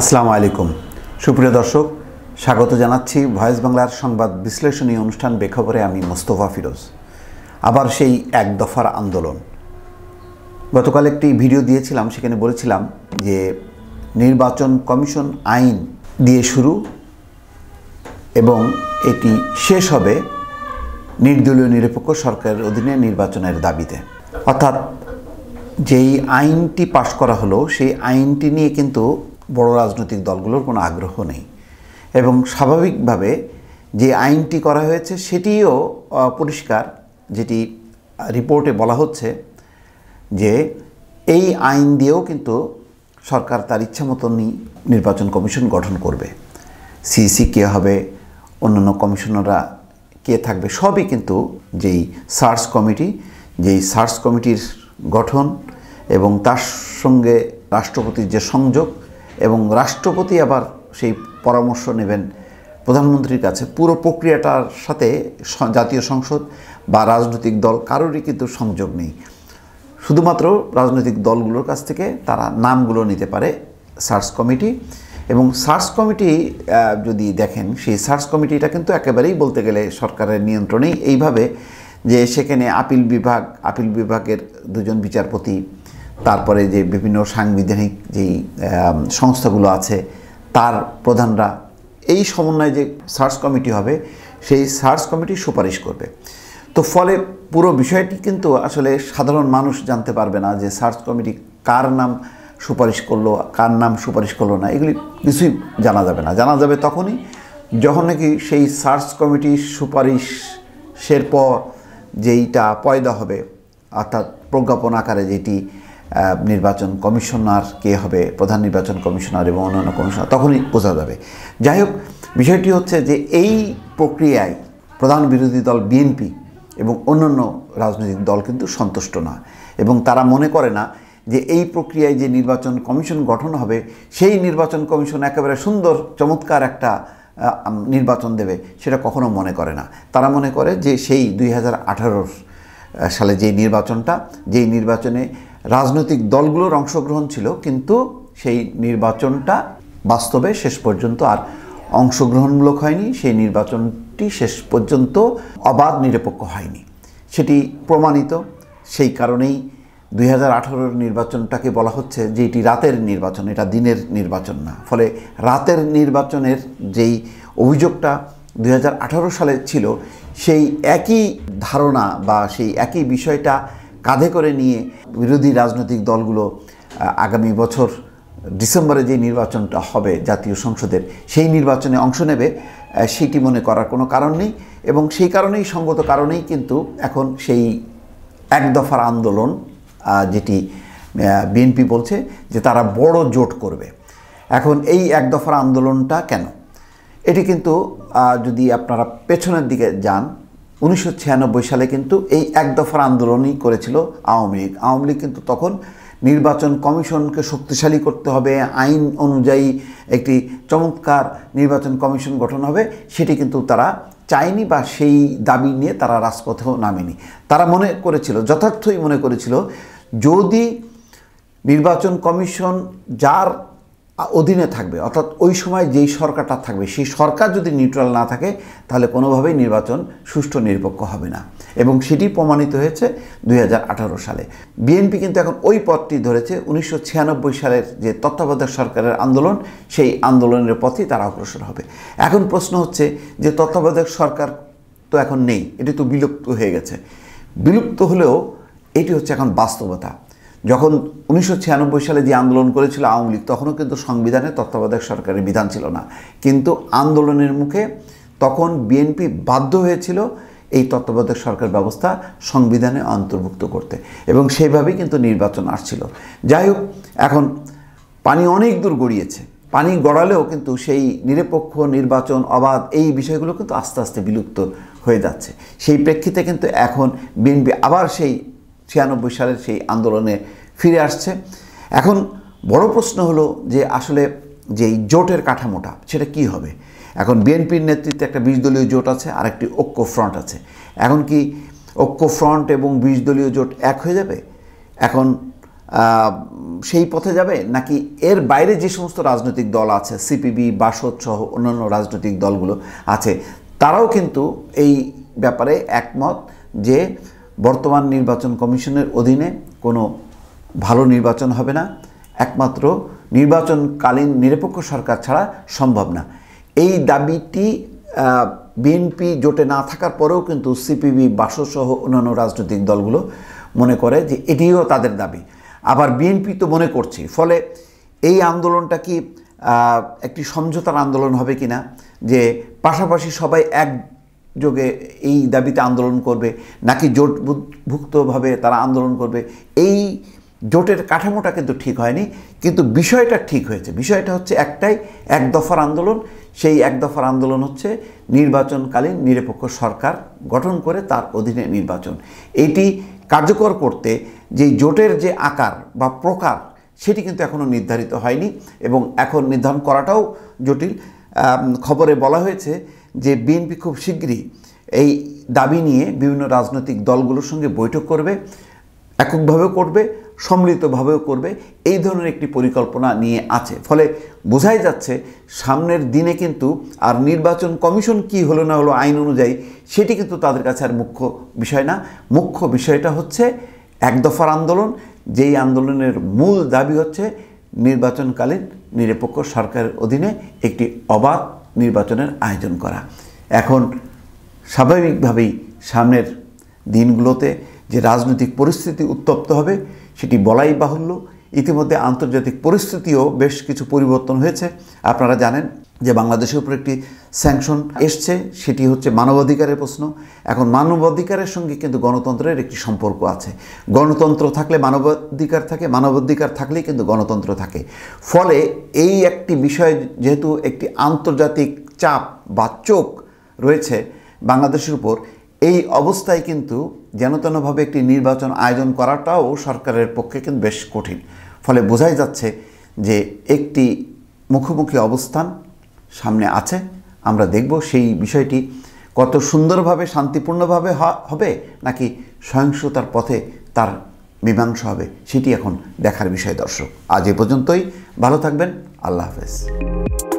আসসালামু আলাইকুম সুপ্রিয় দর্শক স্বাগত জানাচ্ছি ভয়েস বাংলার সংবাদ বিশ্লেষণী অনুষ্ঠান বেখবরে আমি মোস্তফা ফিরোজ আবার সেই এক দফার আন্দোলন গতকাল একটি ভিডিও দিয়েছিলাম সেখানে বলেছিলাম যে নির্বাচন কমিশন আইন দিয়ে শুরু এবং এটি শেষ হবে নির্দলীয় নিরপেক্ষ সরকারের অধীনে নির্বাচনের দাবিতে অর্থাৎ যেই আইনটি পাশ করা হলো সেই আইনটি নিয়ে কিন্তু বড় রাজনৈতিক দলগুলোর কোনো আগ্রহ নেই এবং স্বাভাবিকভাবে যে আইনটি করা হয়েছে সেটিও পরিষ্কার যেটি রিপোর্টে বলা হচ্ছে যে এই আইন দিয়েও কিন্তু সরকার তার ইচ্ছা মতনই নির্বাচন কমিশন গঠন করবে সিসি কে হবে অন্যান্য কমিশনাররা কে থাকবে সবই কিন্তু যেই সার্চ কমিটি যেই সার্চ কমিটির গঠন এবং তার সঙ্গে রাষ্ট্রপতির যে সংযোগ এবং রাষ্ট্রপতি আবার সেই পরামর্শ নেবেন প্রধানমন্ত্রীর কাছে পুরো প্রক্রিয়াটার সাথে জাতীয় সংসদ বা রাজনৈতিক দল কারোরই কিন্তু সংযোগ নেই শুধুমাত্র রাজনৈতিক দলগুলোর কাছ থেকে তারা নামগুলো নিতে পারে সার্চ কমিটি এবং সার্চ কমিটি যদি দেখেন সেই সার্চ কমিটিটা কিন্তু একেবারেই বলতে গেলে সরকারের নিয়ন্ত্রণেই এইভাবে যে সেখানে আপিল বিভাগ আপিল বিভাগের দুজন বিচারপতি তারপরে যে বিভিন্ন সাংবিধানিক যেই সংস্থাগুলো আছে তার প্রধানরা এই সমন্বয়ে যে সার্চ কমিটি হবে সেই সার্চ কমিটি সুপারিশ করবে তো ফলে পুরো বিষয়টি কিন্তু আসলে সাধারণ মানুষ জানতে পারবে না যে সার্চ কমিটি কার নাম সুপারিশ করলো কার নাম সুপারিশ করলো না এগুলি কিছুই জানা যাবে না জানা যাবে তখনই যখন নাকি সেই সার্চ কমিটির সুপারিশের পর যেইটা পয়দা হবে অর্থাৎ প্রজ্ঞাপন আকারে যেটি নির্বাচন কমিশনার কে হবে প্রধান নির্বাচন কমিশনার এবং অন্যান্য কমিশনার তখনই বোঝা যাবে যাই হোক বিষয়টি হচ্ছে যে এই প্রক্রিয়ায় প্রধান বিরোধী দল বিএনপি এবং অন্যান্য রাজনৈতিক দল কিন্তু সন্তুষ্ট না এবং তারা মনে করে না যে এই প্রক্রিয়ায় যে নির্বাচন কমিশন গঠন হবে সেই নির্বাচন কমিশন একেবারে সুন্দর চমৎকার একটা নির্বাচন দেবে সেটা কখনো মনে করে না তারা মনে করে যে সেই দুই সালে যে নির্বাচনটা যেই নির্বাচনে রাজনৈতিক দলগুলোর অংশগ্রহণ ছিল কিন্তু সেই নির্বাচনটা বাস্তবে শেষ পর্যন্ত আর অংশগ্রহণমূলক হয়নি সেই নির্বাচনটি শেষ পর্যন্ত অবাধ নিরপেক্ষ হয়নি সেটি প্রমাণিত সেই কারণেই দুই হাজার নির্বাচনটাকে বলা হচ্ছে যে এটি রাতের নির্বাচন এটা দিনের নির্বাচন না ফলে রাতের নির্বাচনের যেই অভিযোগটা দুই সালে ছিল সেই একই ধারণা বা সেই একই বিষয়টা কাঁধে করে নিয়ে বিরোধী রাজনৈতিক দলগুলো আগামী বছর ডিসেম্বরে যে নির্বাচনটা হবে জাতীয় সংসদের সেই নির্বাচনে অংশ নেবে সেটি মনে করার কোনো কারণ নেই এবং সেই কারণেই সঙ্গত কারণেই কিন্তু এখন সেই এক দফার আন্দোলন যেটি বিএনপি বলছে যে তারা বড় জোট করবে এখন এই এক দফার আন্দোলনটা কেন এটি কিন্তু যদি আপনারা পেছনের দিকে যান উনিশশো সালে কিন্তু এই এক দফার আন্দোলনই করেছিল আওয়ামী লীগ আওয়ামী লীগ কিন্তু তখন নির্বাচন কমিশনকে শক্তিশালী করতে হবে আইন অনুযায়ী একটি চমৎকার নির্বাচন কমিশন গঠন হবে সেটি কিন্তু তারা চায়নি বা সেই দাবি নিয়ে তারা রাজপথেও নামেনি তারা মনে করেছিল যথার্থই মনে করেছিল যদি নির্বাচন কমিশন যার অধীনে থাকবে অর্থাৎ ওই সময় যেই সরকারটা থাকবে সেই সরকার যদি নিউট্রাল না থাকে তাহলে কোনোভাবেই নির্বাচন সুষ্ঠু নিরপেক্ষ হবে না এবং সেটি প্রমাণিত হয়েছে দুই সালে বিএনপি কিন্তু এখন ওই পথটি ধরেছে উনিশশো সালের যে তত্ত্বাবধায়ক সরকারের আন্দোলন সেই আন্দোলনের পথেই তারা অগ্রসর হবে এখন প্রশ্ন হচ্ছে যে তত্ত্বাবধায়ক সরকার তো এখন নেই এটি তো বিলুপ্ত হয়ে গেছে বিলুপ্ত হলেও এটি হচ্ছে এখন বাস্তবতা যখন উনিশশো সালে যে আন্দোলন করেছিল আওয়ামী লীগ তখনও কিন্তু সংবিধানে তত্ত্বাবধায়ক সরকারের বিধান ছিল না কিন্তু আন্দোলনের মুখে তখন বিএনপি বাধ্য হয়েছিল এই তত্ত্বাবধায়ক সরকার ব্যবস্থা সংবিধানে অন্তর্ভুক্ত করতে এবং সেইভাবেই কিন্তু নির্বাচন আসছিল যাই হোক এখন পানি অনেক দূর গড়িয়েছে পানি গড়ালেও কিন্তু সেই নিরপেক্ষ নির্বাচন অবাধ এই বিষয়গুলো কিন্তু আস্তে আস্তে বিলুপ্ত হয়ে যাচ্ছে সেই প্রেক্ষিতে কিন্তু এখন বিএনপি আবার সেই ছিয়ানব্বই সালের সেই আন্দোলনে ফিরে আসছে এখন বড় প্রশ্ন হলো যে আসলে যে এই জোটের কাঠামোটা সেটা কি হবে এখন বিএনপির নেতৃত্বে একটা বিশ দলীয় জোট আছে আর একটি ঐক্য ফ্রন্ট আছে এখন কি ঐক্য ফ্রন্ট এবং বিশ দলীয় জোট এক হয়ে যাবে এখন সেই পথে যাবে নাকি এর বাইরে যে সমস্ত রাজনৈতিক দল আছে সিপিবি বাসদ সহ অন্যান্য রাজনৈতিক দলগুলো আছে তারাও কিন্তু এই ব্যাপারে একমত যে বর্তমান নির্বাচন কমিশনের অধীনে কোনো ভালো নির্বাচন হবে না একমাত্র নির্বাচনকালীন নিরপেক্ষ সরকার ছাড়া সম্ভব না এই দাবিটি বিএনপি জোটে না থাকার পরেও কিন্তু সিপিবি বাসসহ অন্যান্য রাজনৈতিক দলগুলো মনে করে যে এটিও তাদের দাবি আবার বিএনপি তো মনে করছে ফলে এই আন্দোলনটা কি একটি সমঝোতার আন্দোলন হবে কিনা যে পাশাপাশি সবাই এক যোগে এই দাবিতে আন্দোলন করবে নাকি জোটভুক্তভাবে তারা আন্দোলন করবে এই জোটের কাঠামোটা কিন্তু ঠিক হয়নি কিন্তু বিষয়টা ঠিক হয়েছে বিষয়টা হচ্ছে একটাই এক দফার আন্দোলন সেই এক দফার আন্দোলন হচ্ছে নির্বাচনকালীন নিরপেক্ষ সরকার গঠন করে তার অধীনে নির্বাচন এটি কার্যকর করতে যে জোটের যে আকার বা প্রকার সেটি কিন্তু এখনও নির্ধারিত হয়নি এবং এখন নির্ধারণ করাটাও জটিল খবরে বলা হয়েছে যে বিএনপি খুব শীঘ্রই এই দাবি নিয়ে বিভিন্ন রাজনৈতিক দলগুলোর সঙ্গে বৈঠক করবে এককভাবেও করবে সম্মিলিতভাবেও করবে এই ধরনের একটি পরিকল্পনা নিয়ে আছে ফলে বোঝাই যাচ্ছে সামনের দিনে কিন্তু আর নির্বাচন কমিশন কি হলো না হলো আইন অনুযায়ী সেটি কিন্তু তাদের কাছে আর মুখ্য বিষয় না মুখ্য বিষয়টা হচ্ছে এক দফার আন্দোলন যেই আন্দোলনের মূল দাবি হচ্ছে নির্বাচনকালীন নিরপেক্ষ সরকারের অধীনে একটি অবাধ নির্বাচনের আয়োজন করা এখন স্বাভাবিকভাবেই সামনের দিনগুলোতে যে রাজনৈতিক পরিস্থিতি উত্তপ্ত হবে সেটি বলাই বাহুল্য ইতিমধ্যে আন্তর্জাতিক পরিস্থিতিও বেশ কিছু পরিবর্তন হয়েছে আপনারা জানেন যে বাংলাদেশের উপর একটি স্যাংশন এসছে সেটি হচ্ছে মানবাধিকারের প্রশ্ন এখন মানবাধিকারের সঙ্গে কিন্তু গণতন্ত্রের একটি সম্পর্ক আছে গণতন্ত্র থাকলে মানবাধিকার থাকে মানবাধিকার থাকলেই কিন্তু গণতন্ত্র থাকে ফলে এই একটি বিষয় যেহেতু একটি আন্তর্জাতিক চাপ বা চোখ রয়েছে বাংলাদেশের উপর এই অবস্থায় কিন্তু যেন তেনভাবে একটি নির্বাচন আয়োজন করাটাও সরকারের পক্ষে কিন্তু বেশ কঠিন ফলে বোঝাই যাচ্ছে যে একটি মুখোমুখি অবস্থান সামনে আছে আমরা দেখব সেই বিষয়টি কত সুন্দরভাবে শান্তিপূর্ণভাবে হবে নাকি সহিংসতার পথে তার মীমাংসা হবে সেটি এখন দেখার বিষয় দর্শক আজ এ পর্যন্তই ভালো থাকবেন আল্লাহ হাফেজ